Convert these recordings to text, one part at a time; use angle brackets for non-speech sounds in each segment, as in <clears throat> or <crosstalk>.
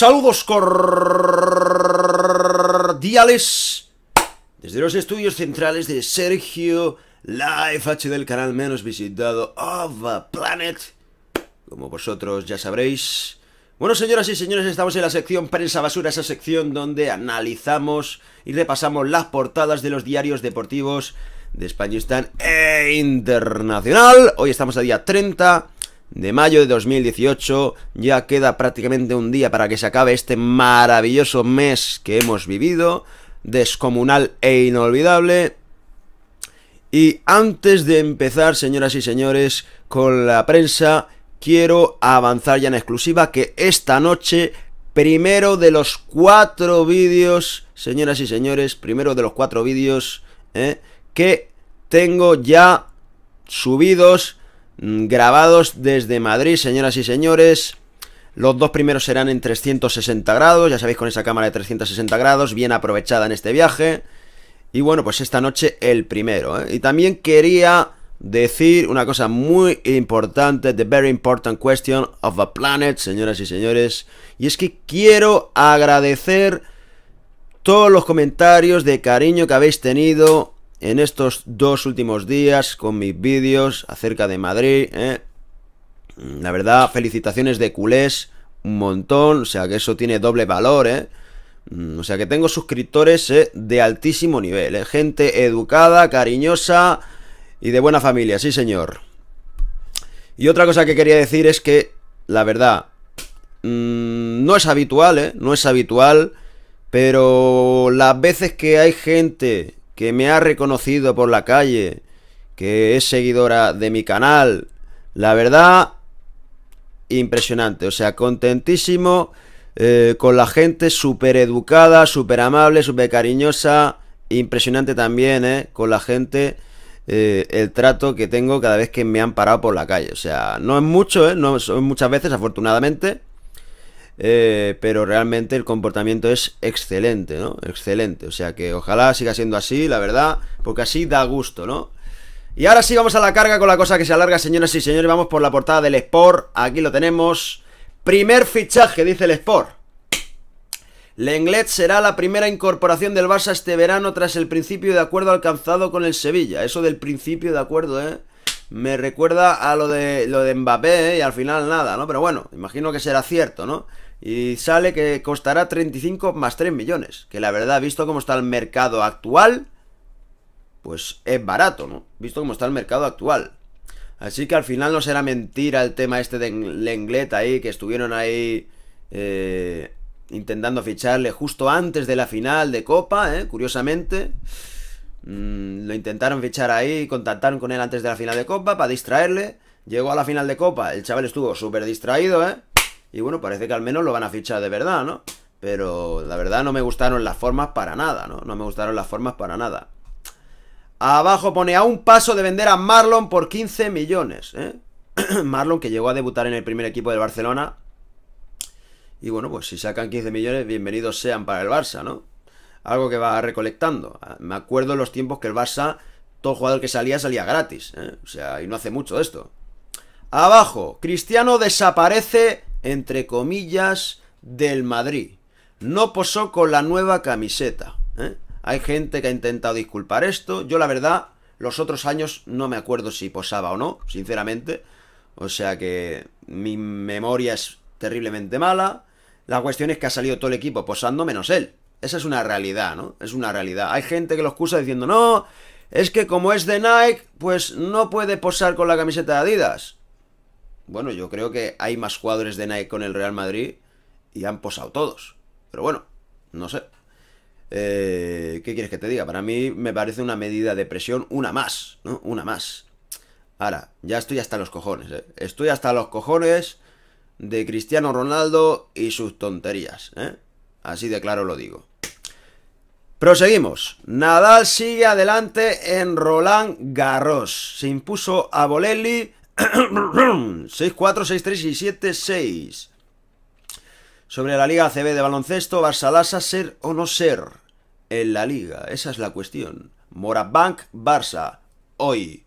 Saludos cordiales desde los estudios centrales de Sergio Live H del canal menos visitado of the planet. Como vosotros ya sabréis. Bueno, señoras y señores, estamos en la sección Prensa Basura, esa sección donde analizamos y repasamos las portadas de los diarios deportivos de España e internacional. Hoy estamos a día 30 de mayo de 2018. Ya queda prácticamente un día para que se acabe este maravilloso mes que hemos vivido, descomunal e inolvidable. Y antes de empezar, señoras y señores, con la prensa, quiero avanzar ya en exclusiva que esta noche, primero de los cuatro vídeos, señoras y señores, primero de los cuatro vídeos ¿eh? que tengo ya subidos Mm, grabados desde Madrid, señoras y señores. Los dos primeros serán en 360 grados, ya sabéis con esa cámara de 360 grados, bien aprovechada en este viaje. Y bueno, pues esta noche el primero. ¿eh? Y también quería decir una cosa muy importante, the very important question of the planet, señoras y señores. Y es que quiero agradecer todos los comentarios de cariño que habéis tenido en estos dos últimos días con mis vídeos acerca de Madrid. ¿eh? La verdad, felicitaciones de culés, un montón, o sea que eso tiene doble valor, ¿eh? mm, O sea que tengo suscriptores ¿eh? de altísimo nivel, gente educada, cariñosa y de buena familia, sí señor. Y otra cosa que quería decir es que, la verdad, mm, no es habitual, No es habitual, pero las veces que hay gente que me ha reconocido por la calle, que es seguidora de mi canal. La verdad, impresionante. O sea, contentísimo eh, con la gente, súper educada, súper amable, súper cariñosa. Impresionante también, ¿eh? Con la gente, eh, el trato que tengo cada vez que me han parado por la calle. O sea, no es mucho, ¿eh? No son muchas veces, afortunadamente. Eh, pero realmente el comportamiento es excelente, ¿no? Excelente, o sea que ojalá siga siendo así, la verdad, porque así da gusto, ¿no? Y ahora sí vamos a la carga con la cosa que se alarga, señoras y señores, vamos por la portada del Sport, aquí lo tenemos. Primer fichaje, dice el Sport. Lenglet será la primera incorporación del Barça este verano tras el principio de acuerdo alcanzado con el Sevilla. Eso del principio de acuerdo, ¿eh? Me recuerda a lo de, lo de Mbappé ¿eh? y al final nada, ¿no? Pero bueno, imagino que será cierto, ¿no? Y sale que costará 35 más 3 millones. Que la verdad, visto cómo está el mercado actual, pues es barato, ¿no? Visto cómo está el mercado actual. Así que al final no será mentira el tema este de Lenglet ahí, que estuvieron ahí eh, intentando ficharle justo antes de la final de Copa, ¿eh? Curiosamente. Mm, lo intentaron fichar ahí, contactaron con él antes de la final de Copa para distraerle. Llegó a la final de Copa, el chaval estuvo súper distraído, ¿eh? Y bueno, parece que al menos lo van a fichar de verdad, ¿no? Pero la verdad no me gustaron las formas para nada, ¿no? No me gustaron las formas para nada. Abajo pone a un paso de vender a Marlon por 15 millones, ¿eh? <clears throat> Marlon que llegó a debutar en el primer equipo del Barcelona. Y bueno, pues si sacan 15 millones, bienvenidos sean para el Barça, ¿no? Algo que va recolectando. Me acuerdo en los tiempos que el Barça, todo jugador que salía, salía gratis. ¿eh? O sea, y no hace mucho esto. Abajo, Cristiano desaparece entre comillas, del Madrid. No posó con la nueva camiseta. ¿eh? Hay gente que ha intentado disculpar esto. Yo la verdad, los otros años no me acuerdo si posaba o no, sinceramente. O sea que mi memoria es terriblemente mala. La cuestión es que ha salido todo el equipo posando menos él. Esa es una realidad, ¿no? Es una realidad. Hay gente que lo excusa diciendo, no, es que como es de Nike, pues no puede posar con la camiseta de Adidas. Bueno, yo creo que hay más jugadores de Nike con el Real Madrid y han posado todos. Pero bueno, no sé. Eh, ¿Qué quieres que te diga? Para mí me parece una medida de presión, una más, ¿no? Una más. Ahora, ya estoy hasta los cojones, ¿eh? Estoy hasta los cojones de Cristiano Ronaldo y sus tonterías, ¿eh? Así de claro lo digo. Proseguimos. Nadal sigue adelante en Roland Garros. Se impuso a Bolelli 6-4-6-3-6-7-6. <clears throat> Sobre la Liga CB de baloncesto, Barça-Lasa, ser o no ser en la Liga. Esa es la cuestión. Morabank, Barça, hoy.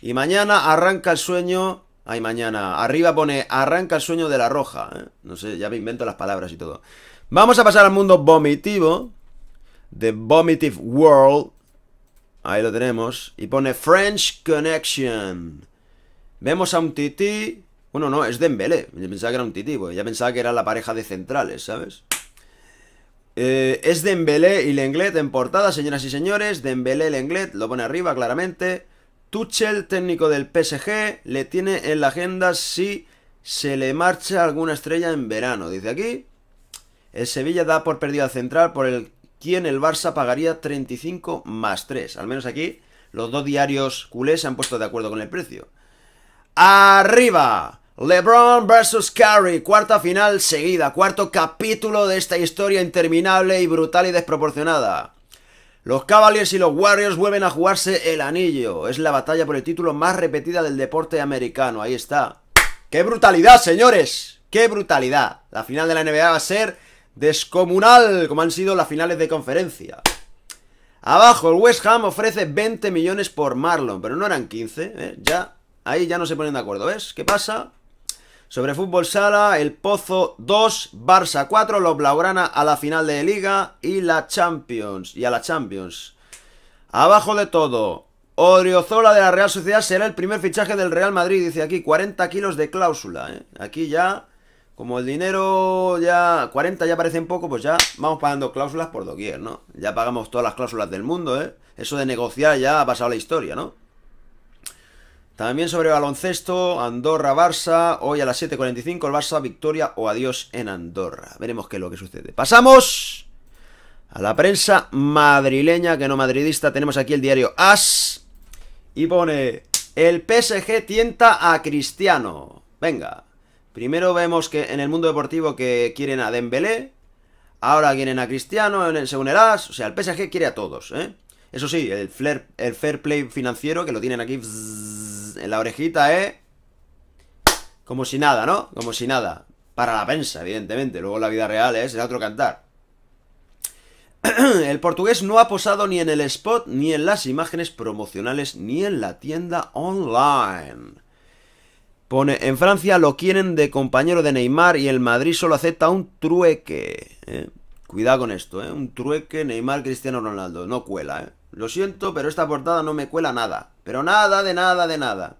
Y mañana arranca el sueño. Ay, mañana. Arriba pone arranca el sueño de la roja. ¿eh? No sé, ya me invento las palabras y todo. Vamos a pasar al mundo vomitivo. The Vomitive World. Ahí lo tenemos. Y pone French Connection. Vemos a un tití. Bueno, no, es Dembélé. Yo pensaba que era un tití, porque ya pensaba que era la pareja de centrales, ¿sabes? Eh, es Dembélé y Lenglet en portada, señoras y señores. Dembélé, Lenglet, lo pone arriba claramente. Tuchel, técnico del PSG, le tiene en la agenda si se le marcha alguna estrella en verano. Dice aquí, el Sevilla da por al central por el quien el Barça pagaría 35 más 3. Al menos aquí, los dos diarios culés se han puesto de acuerdo con el precio arriba. LeBron versus Curry, cuarta final seguida, cuarto capítulo de esta historia interminable y brutal y desproporcionada. Los Cavaliers y los Warriors vuelven a jugarse el anillo. Es la batalla por el título más repetida del deporte americano. Ahí está. ¡Qué brutalidad, señores! ¡Qué brutalidad! La final de la NBA va a ser descomunal, como han sido las finales de conferencia. Abajo, el West Ham ofrece 20 millones por Marlon, pero no eran 15, ¿eh? Ya Ahí ya no se ponen de acuerdo, ¿ves? ¿Qué pasa? Sobre fútbol sala, el Pozo 2, Barça 4, los Blaugrana a la final de Liga y la Champions. Y a la Champions. Abajo de todo, Odriozola de la Real Sociedad será el primer fichaje del Real Madrid, dice aquí, 40 kilos de cláusula. ¿eh? Aquí ya, como el dinero ya, 40 ya parecen poco, pues ya vamos pagando cláusulas por doquier, ¿no? Ya pagamos todas las cláusulas del mundo, ¿eh? Eso de negociar ya ha pasado la historia, ¿no? También sobre baloncesto, Andorra-Barça, hoy a las 7.45 el Barça, victoria o adiós en Andorra. Veremos qué es lo que sucede. Pasamos a la prensa madrileña, que no madridista. Tenemos aquí el diario AS y pone, el PSG tienta a Cristiano. Venga, primero vemos que en el mundo deportivo que quieren a Dembélé, ahora quieren a Cristiano, según el AS, o sea, el PSG quiere a todos, ¿eh? Eso sí, el, el fair play financiero que lo tienen aquí en la orejita, ¿eh? Como si nada, ¿no? Como si nada. Para la prensa, evidentemente. Luego la vida real, ¿eh? Será otro cantar. <clears throat> el portugués no ha posado ni en el spot, ni en las imágenes promocionales, ni en la tienda online. Pone, en Francia lo quieren de compañero de Neymar y el Madrid solo acepta un trueque. ¿eh? Cuidado con esto, ¿eh? Un trueque Neymar-Cristiano Ronaldo. No cuela, ¿eh? Lo siento, pero esta portada no me cuela nada. Pero nada, de nada, de nada.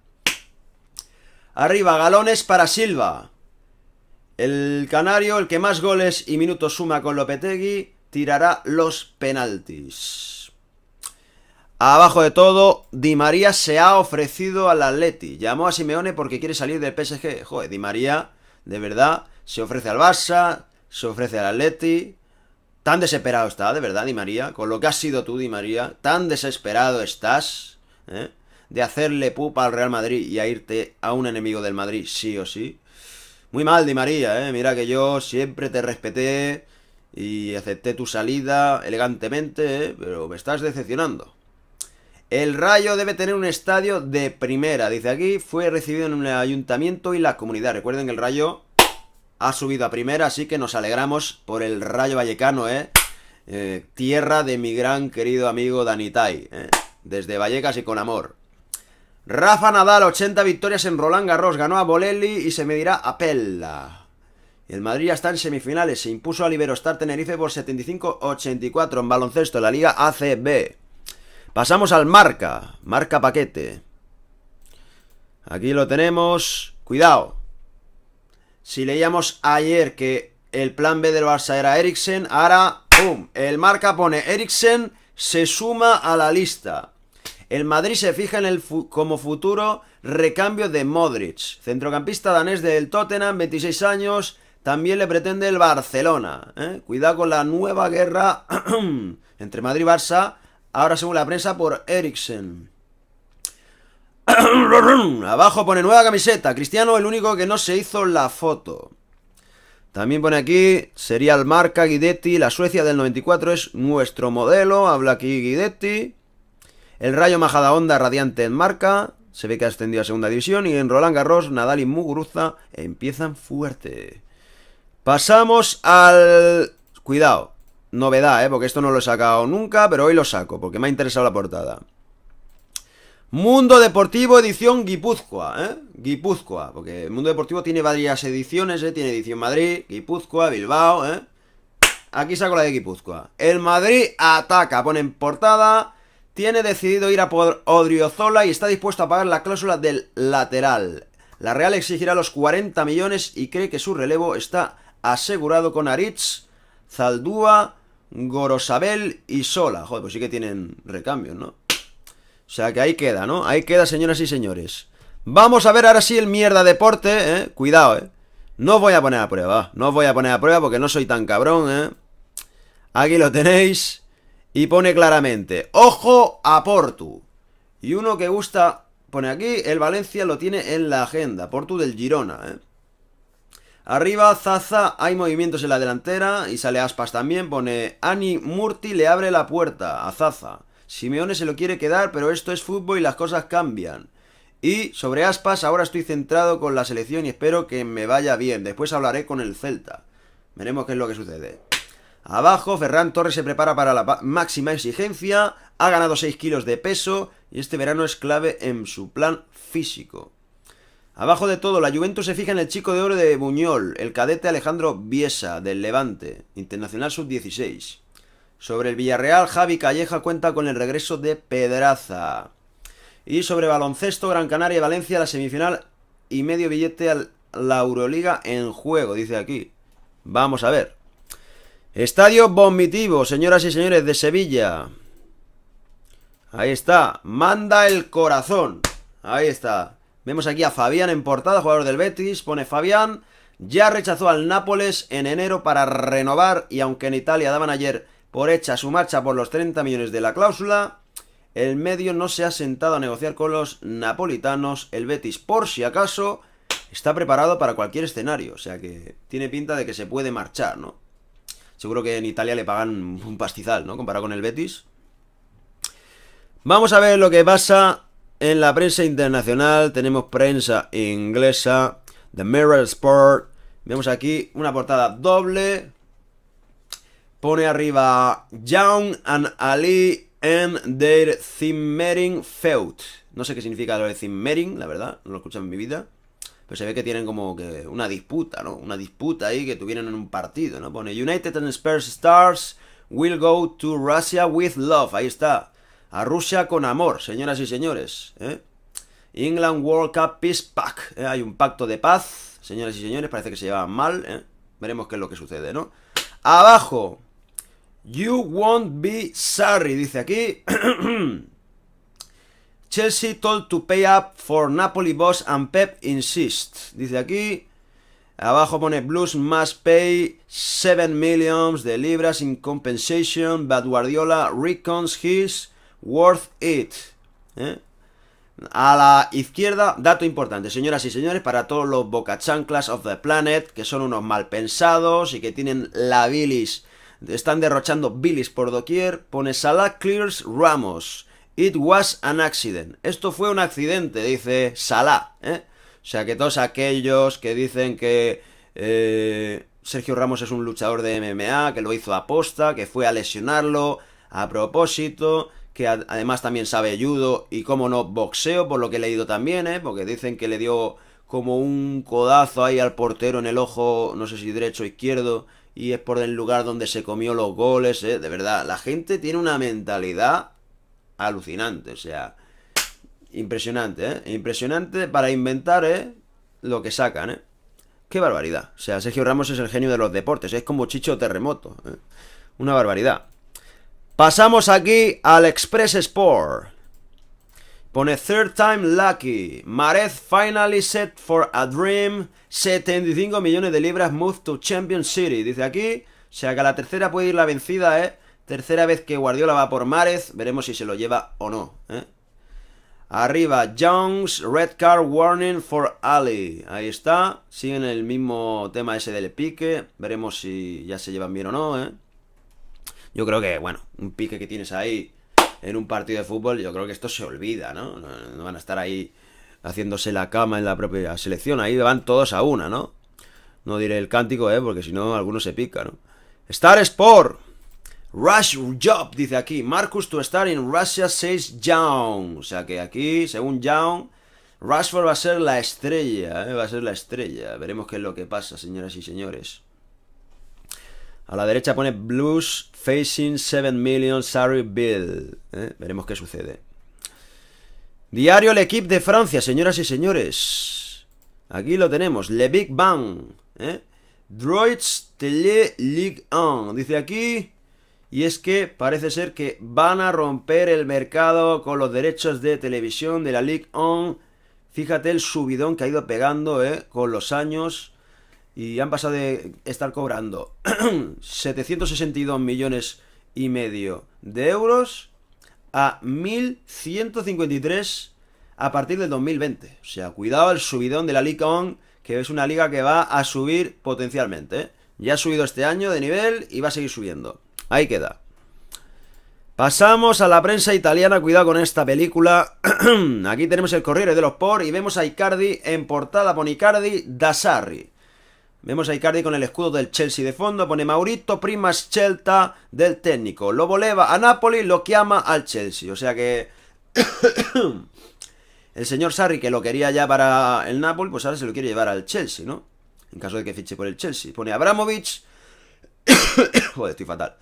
Arriba, galones para Silva. El canario, el que más goles y minutos suma con Lopetegui, tirará los penaltis. Abajo de todo, Di María se ha ofrecido al Atleti. Llamó a Simeone porque quiere salir del PSG. Joder, Di María, de verdad, se ofrece al Barça, se ofrece al Atleti, Tan desesperado está, de verdad, Di María, con lo que has sido tú, Di María, tan desesperado estás ¿eh? de hacerle pupa al Real Madrid y a irte a un enemigo del Madrid, sí o sí. Muy mal, Di María, ¿eh? mira que yo siempre te respeté y acepté tu salida elegantemente, ¿eh? pero me estás decepcionando. El Rayo debe tener un estadio de primera, dice aquí, fue recibido en el ayuntamiento y la comunidad. Recuerden que el Rayo ha subido a primera, así que nos alegramos por el Rayo Vallecano, ¿eh? eh tierra de mi gran querido amigo Danitay, ¿eh? desde Vallecas y con amor. Rafa Nadal, 80 victorias en Roland Garros, ganó a Bolelli y se medirá a Pella. El Madrid ya está en semifinales, se impuso a Liberostar Tenerife por 75-84 en baloncesto en la Liga ACB. Pasamos al marca, marca paquete. Aquí lo tenemos. Cuidado, si leíamos ayer que el plan B del Barça era Eriksen, ahora, El marca pone Eriksen se suma a la lista. El Madrid se fija en el como futuro recambio de Modric, centrocampista danés del Tottenham, 26 años, también le pretende el Barcelona. ¿eh? Cuidado con la nueva guerra <clears throat> entre Madrid y Barça, ahora según la prensa por Eriksen. <coughs> Abajo pone nueva camiseta. Cristiano, el único que no se hizo la foto. También pone aquí, sería el marca Guidetti, la Suecia del 94 es nuestro modelo, habla aquí Guidetti. El Rayo majada onda radiante en marca, se ve que ha extendido a segunda división y en Roland Garros, Nadal y Muguruza empiezan fuerte. Pasamos al... Cuidado, novedad, ¿eh? porque esto no lo he sacado nunca, pero hoy lo saco, porque me ha interesado la portada. Mundo Deportivo Edición Guipúzcoa, ¿eh? Guipúzcoa, porque Mundo Deportivo tiene varias ediciones, ¿eh? Tiene edición Madrid, Guipúzcoa, Bilbao, ¿eh? Aquí saco la de Guipúzcoa. El Madrid ataca, pone en portada, tiene decidido ir a por Odriozola y está dispuesto a pagar la cláusula del lateral. La Real exigirá los 40 millones y cree que su relevo está asegurado con Aritz, Zaldúa, Gorosabel y Sola. Joder, pues sí que tienen recambios, ¿no? O sea que ahí queda, ¿no? Ahí queda, señoras y señores. Vamos a ver ahora sí el mierda deporte, ¿eh? Cuidado, ¿eh? No os voy a poner a prueba, no os voy a poner a prueba porque no soy tan cabrón, ¿eh? Aquí lo tenéis. Y pone claramente, ojo a Portu. Y uno que gusta, pone aquí, el Valencia lo tiene en la agenda. Portu del Girona, ¿eh? Arriba, Zaza, hay movimientos en la delantera y sale Aspas también. Pone Ani Murti, le abre la puerta a Zaza. Simeone se lo quiere quedar, pero esto es fútbol y las cosas cambian. Y sobre Aspas, ahora estoy centrado con la selección y espero que me vaya bien. Después hablaré con el Celta. Veremos qué es lo que sucede. Abajo, Ferran Torres se prepara para la máxima exigencia, ha ganado 6 kilos de peso y este verano es clave en su plan físico. Abajo de todo, la Juventus se fija en el chico de oro de Buñol, el cadete Alejandro Biesa, del Levante, internacional sub-16. Sobre el Villarreal, Javi Calleja cuenta con el regreso de Pedraza. Y sobre baloncesto, Gran Canaria y Valencia, la semifinal y medio billete a la Euroliga en juego, dice aquí. Vamos a ver. Estadio vomitivo, señoras y señores de Sevilla. Ahí está, manda el corazón. Ahí está. Vemos aquí a Fabián en portada, jugador del Betis. Pone Fabián, ya rechazó al Nápoles en enero para renovar y aunque en Italia daban ayer por hecha su marcha por los 30 millones de la cláusula, el medio no se ha sentado a negociar con los napolitanos, el Betis por si acaso está preparado para cualquier escenario, o sea que tiene pinta de que se puede marchar, ¿no? Seguro que en Italia le pagan un pastizal, ¿no? Comparado con el Betis. Vamos a ver lo que pasa en la prensa internacional. Tenemos prensa inglesa, The Mirror Sport. Vemos aquí una portada doble Pone arriba Young and Ali and their Zimmering Feud. No sé qué significa lo de Zimmering, la verdad, no lo he escuchado en mi vida. Pero se ve que tienen como que una disputa, ¿no? Una disputa ahí que tuvieron en un partido, ¿no? Pone United and Spurs Stars will go to Russia with love. Ahí está. A Rusia con amor, señoras y señores. ¿eh? England World Cup Peace Pack. ¿eh? Hay un pacto de paz, señoras y señores. Parece que se llevan mal. ¿eh? Veremos qué es lo que sucede, ¿no? Abajo. You won't be sorry, dice aquí. <clears throat> Chelsea told to pay up for Napoli boss and Pep insist, Dice aquí. Abajo pone Blues must pay 7 millions de libras in compensation, but Guardiola reckons his worth it. ¿Eh? A la izquierda, dato importante, señoras y señores, para todos los bocachanclas of the planet, que son unos malpensados y que tienen la bilis están derrochando bilis por doquier. Pone Salah clears Ramos. It was an accident. Esto fue un accidente, dice Salah. ¿eh? O sea que todos aquellos que dicen que eh, Sergio Ramos es un luchador de MMA, que lo hizo a posta, que fue a lesionarlo a propósito, que además también sabe judo y como no boxeo, por lo que he leído también, ¿eh? porque dicen que le dio como un codazo ahí al portero en el ojo, no sé si derecho o izquierdo, y es por el lugar donde se comió los goles, ¿eh? de verdad, la gente tiene una mentalidad alucinante, o sea, impresionante, ¿eh? Impresionante para inventar, ¿eh? Lo que sacan, ¿eh? Qué barbaridad. O sea, Sergio Ramos es el genio de los deportes, es como Chicho Terremoto, ¿eh? Una barbaridad. Pasamos aquí al Express Sport. Pone Third Time Lucky. Marez finally set for a dream. 75 millones de libras. Move to Champion City. Dice aquí. O sea que la tercera puede ir la vencida, ¿eh? Tercera vez que Guardiola va por Marez. Veremos si se lo lleva o no, ¿eh? Arriba, Jones, Red Card Warning for Ali. Ahí está. Siguen el mismo tema ese del pique. Veremos si ya se llevan bien o no, ¿eh? Yo creo que, bueno, un pique que tienes ahí en un partido de fútbol, yo creo que esto se olvida, ¿no? No van a estar ahí haciéndose la cama en la propia selección, ahí van todos a una, ¿no? No diré el cántico, ¿eh? Porque si no, algunos se pica, ¿no? Star Sport. Rush Job, dice aquí. Marcus to Star in Russia says Young. O sea que aquí, según Young, Rushford va a ser la estrella, ¿eh? va a ser la estrella. Veremos qué es lo que pasa, señoras y señores. A la derecha pone Blues Facing 7 Million Salary Bill. ¿eh? Veremos qué sucede. Diario L'Equipe de Francia, señoras y señores. Aquí lo tenemos, Le Big Bang. ¿eh? Droids Télé Ligue 1. Dice aquí. Y es que parece ser que van a romper el mercado con los derechos de televisión de la Ligue 1. Fíjate el subidón que ha ido pegando ¿eh? con los años y han pasado de estar cobrando 762 <clears throat> millones y medio de euros a 1.153 a partir del 2020. O sea, cuidado el subidón de la Liga On, que es una liga que va a subir potencialmente. ¿eh? Ya ha subido este año de nivel y va a seguir subiendo. Ahí queda. Pasamos a la prensa italiana, cuidado con esta película. <clears throat> Aquí tenemos el Corriere de los Por y vemos a Icardi en portada con Icardi Sarri. Vemos a Icardi con el escudo del Chelsea de fondo, pone Maurito Primas Celta del técnico. Lo voleva a Napoli, lo llama al Chelsea. O sea que... <coughs> el señor Sarri, que lo quería ya para el Napoli, pues ahora se lo quiere llevar al Chelsea, ¿no? En caso de que fiche por el Chelsea. Pone Abramovich. <coughs> Joder, estoy fatal.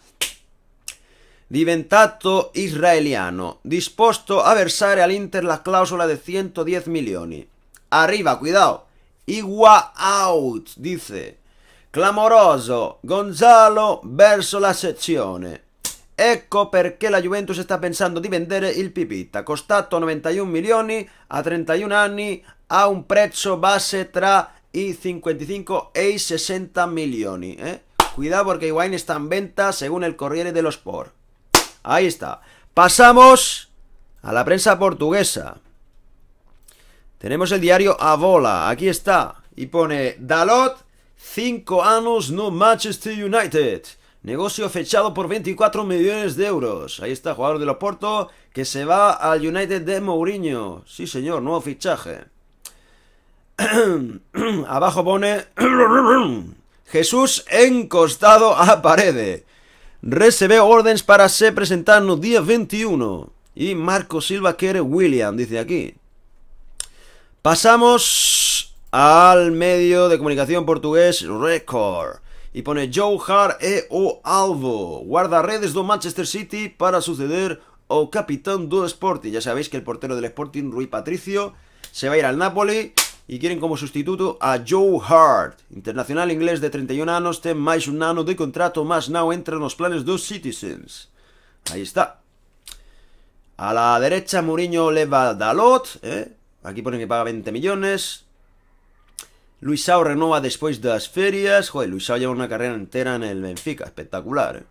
Diventato israeliano. dispuesto a versar al Inter la cláusula de 110 millones Arriba, cuidado. Igua out, dice. Clamoroso, Gonzalo verso la sezione. Ecco perché la Juventus está pensando de vender el Pipita, costato 91 millones, a 31 anni, a un precio base tra i 55 y 60 millones. Cuidado porque Iguain está en venta según el Corriere dello Sport. Ahí está. Pasamos a la prensa portuguesa. Tenemos el diario a bola, aquí está, y pone Dalot, 5 años no Manchester United. Negocio fechado por 24 millones de euros. Ahí está, jugador de Loporto, que se va al United de Mourinho. Sí, señor, nuevo fichaje. <clears throat> Abajo pone <clears throat> Jesús encostado a parede. Recebe órdenes para se presentar no día 21. Y Marco Silva quiere William, dice aquí. Pasamos al medio de comunicación portugués Record. Y pone Joe Hart e o Alvo, guarda-redes de Manchester City para suceder o capitán do Sporting. Ya sabéis que el portero del Sporting, Rui Patricio, se va a ir al Napoli y quieren como sustituto a Joe Hart, internacional inglés de 31 años, ten más un año de contrato, más now entra los planes dos Citizens. Ahí está. A la derecha Mourinho leva Dalot, ¿eh? Aquí pone que paga 20 millones. Luisao renova de las ferias. Joder, Luisao lleva una carrera entera en el Benfica. Espectacular, eh.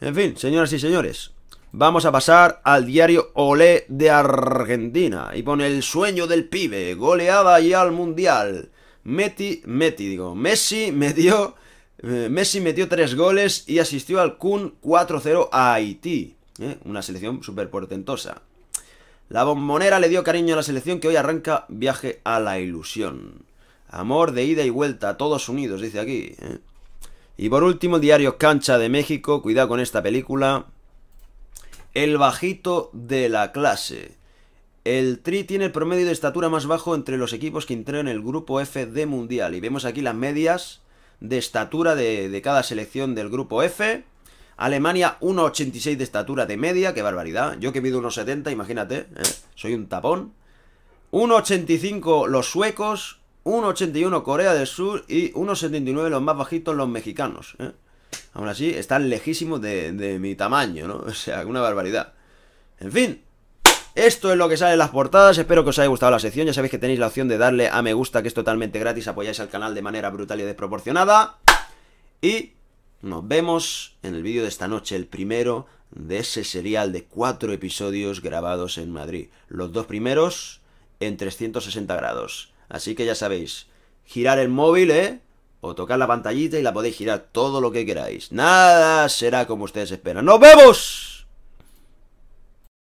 En fin, señoras y señores. Vamos a pasar al diario Olé de Argentina. Y pone el sueño del pibe. Goleada y al Mundial. Meti, Meti, digo. Messi metió, eh, Messi metió tres goles y asistió al Kun 4-0 a Haití. Eh, una selección súper portentosa. La bombonera le dio cariño a la selección que hoy arranca viaje a la ilusión. Amor de ida y vuelta, todos unidos, dice aquí. ¿eh? Y por último, el diario Cancha de México, cuidado con esta película. El bajito de la clase. El Tri tiene el promedio de estatura más bajo entre los equipos que entren en el grupo F de Mundial. Y vemos aquí las medias de estatura de cada selección del grupo F. Alemania 1,86 de estatura de media, qué barbaridad. Yo que mido 1,70, imagínate, ¿eh? soy un tapón. 1,85 los suecos, 1,81 Corea del Sur y 1,79 los más bajitos los mexicanos. ¿eh? Aún así, están lejísimos de, mi tamaño, ¿no? <laughs> O sea, una barbaridad. En fin, esto es lo que sale en las portadas. Espero que os haya gustado la sección. Ya sabéis que tenéis la opción de darle a me gusta, que es totalmente gratis. Apoyáis al canal de manera brutal y desproporcionada. Y nos vemos en el vídeo de esta noche, el primero de ese serial de cuatro episodios grabados en Madrid. Los dos primeros en 360 grados. Así que ya sabéis, girar el móvil, ¿eh? O tocar la pantallita y la podéis girar todo lo que queráis. Nada será como ustedes esperan. ¡Nos vemos!